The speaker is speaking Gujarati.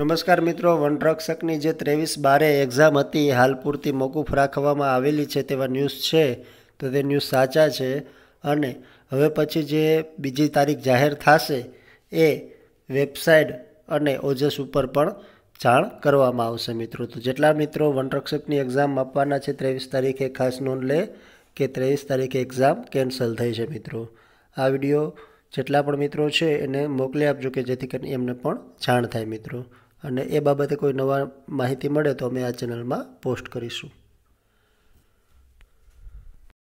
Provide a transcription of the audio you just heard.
નમસ્કાર મિત્રો વનરક્ષકની જે ત્રેવીસ બારે એક્ઝામ હતી હાલ પૂરતી મોકૂફ રાખવામાં આવેલી છે તેવા ન્યૂઝ છે તો તે ન્યૂઝ સાચા છે અને હવે પછી જે બીજી તારીખ જાહેર થશે એ વેબસાઇટ અને ઓજસ ઉપર પણ જાણ કરવામાં આવશે મિત્રો તો જેટલા મિત્રો વનરક્ષકની એક્ઝામ આપવાના છે ત્રેવીસ તારીખે ખાસ નોંધ લે કે ત્રેવીસ તારીખે એક્ઝામ કેન્સલ થઈ છે મિત્રો આ વિડીયો જેટલા પણ મિત્રો છે એને મોકલી આપજો કે જેથી કરીને એમને પણ જાણ થાય મિત્રો અને એ બાબતે કોઈ નવા માહિતી મળે તો અમે આ ચેનલમાં પોસ્ટ કરીશું